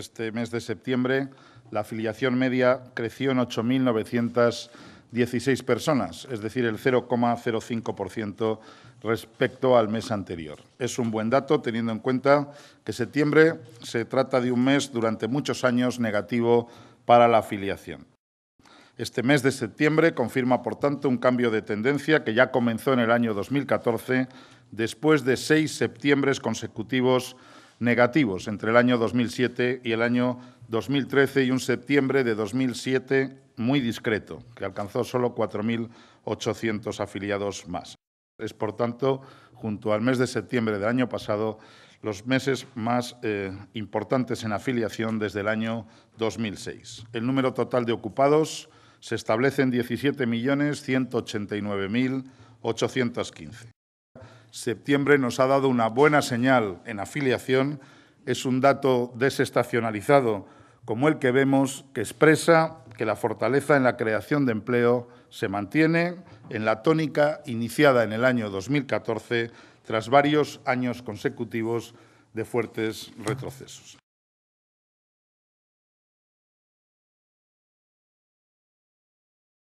Este mes de septiembre la afiliación media creció en 8.916 personas, es decir, el 0,05% respecto al mes anterior. Es un buen dato teniendo en cuenta que septiembre se trata de un mes durante muchos años negativo para la afiliación. Este mes de septiembre confirma, por tanto, un cambio de tendencia que ya comenzó en el año 2014, después de seis septiembres consecutivos negativos entre el año 2007 y el año 2013 y un septiembre de 2007 muy discreto, que alcanzó solo 4.800 afiliados más. Es, por tanto, junto al mes de septiembre del año pasado, los meses más eh, importantes en afiliación desde el año 2006. El número total de ocupados se establece en 17.189.815. Septiembre nos ha dado una buena señal en afiliación. Es un dato desestacionalizado, como el que vemos, que expresa que la fortaleza en la creación de empleo se mantiene en la tónica iniciada en el año 2014 tras varios años consecutivos de fuertes retrocesos.